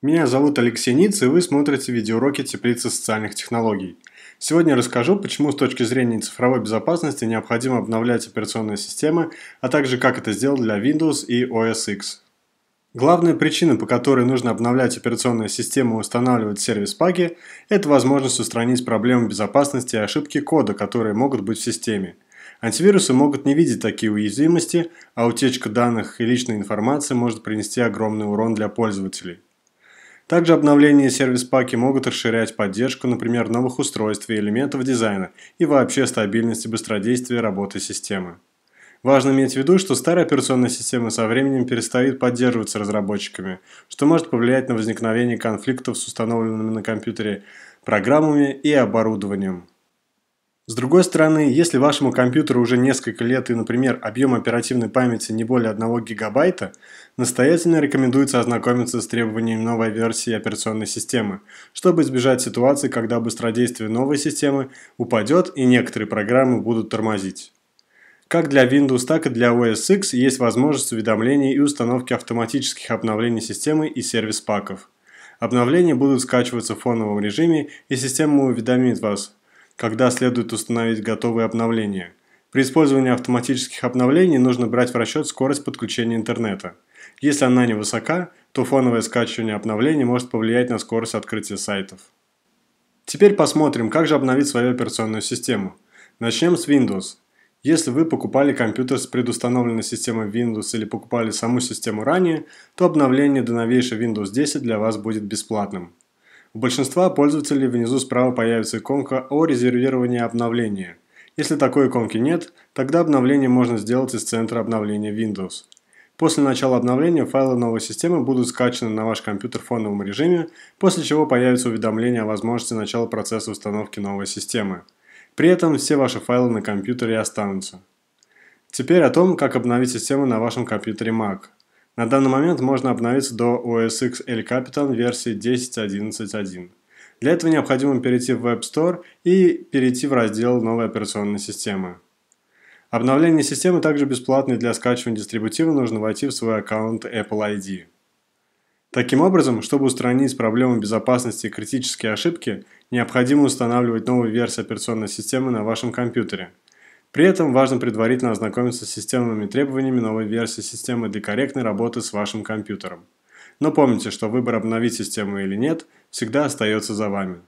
Меня зовут Алексей Ниц, и вы смотрите видеоуроки теплицы социальных технологий. Сегодня расскажу, почему с точки зрения цифровой безопасности необходимо обновлять операционные системы, а также как это сделать для Windows и OS X. Главная причина, по которой нужно обновлять операционную систему и устанавливать сервис паки это возможность устранить проблемы безопасности и ошибки кода, которые могут быть в системе. Антивирусы могут не видеть такие уязвимости, а утечка данных и личной информации может принести огромный урон для пользователей. Также обновления сервис-паки могут расширять поддержку, например, новых устройств и элементов дизайна и вообще стабильность и быстродействие работы системы. Важно иметь в виду, что старая операционная система со временем перестает поддерживаться разработчиками, что может повлиять на возникновение конфликтов с установленными на компьютере программами и оборудованием. С другой стороны, если вашему компьютеру уже несколько лет и, например, объем оперативной памяти не более 1 гигабайта, настоятельно рекомендуется ознакомиться с требованиями новой версии операционной системы, чтобы избежать ситуации, когда быстродействие новой системы упадет и некоторые программы будут тормозить. Как для Windows, так и для OS X есть возможность уведомлений и установки автоматических обновлений системы и сервис-паков. Обновления будут скачиваться в фоновом режиме, и система уведомит вас, когда следует установить готовые обновления. При использовании автоматических обновлений нужно брать в расчет скорость подключения интернета. Если она не высока, то фоновое скачивание обновлений может повлиять на скорость открытия сайтов. Теперь посмотрим, как же обновить свою операционную систему. Начнем с Windows. Если вы покупали компьютер с предустановленной системой Windows или покупали саму систему ранее, то обновление до новейшей Windows 10 для вас будет бесплатным. У большинства пользователей внизу справа появится иконка о резервировании обновления. Если такой иконки нет, тогда обновление можно сделать из центра обновления Windows. После начала обновления файлы новой системы будут скачаны на ваш компьютер в фоновом режиме, после чего появится уведомление о возможности начала процесса установки новой системы. При этом все ваши файлы на компьютере останутся. Теперь о том, как обновить систему на вашем компьютере Mac. На данный момент можно обновиться до OS X El Capitan версии 10.11.1. Для этого необходимо перейти в Web Store и перейти в раздел «Новая операционная система». Обновление системы также бесплатное для скачивания дистрибутива, нужно войти в свой аккаунт Apple ID. Таким образом, чтобы устранить проблемы безопасности и критические ошибки, необходимо устанавливать новую версию операционной системы на вашем компьютере – при этом важно предварительно ознакомиться с системными требованиями новой версии системы для корректной работы с вашим компьютером. Но помните, что выбор обновить систему или нет всегда остается за вами.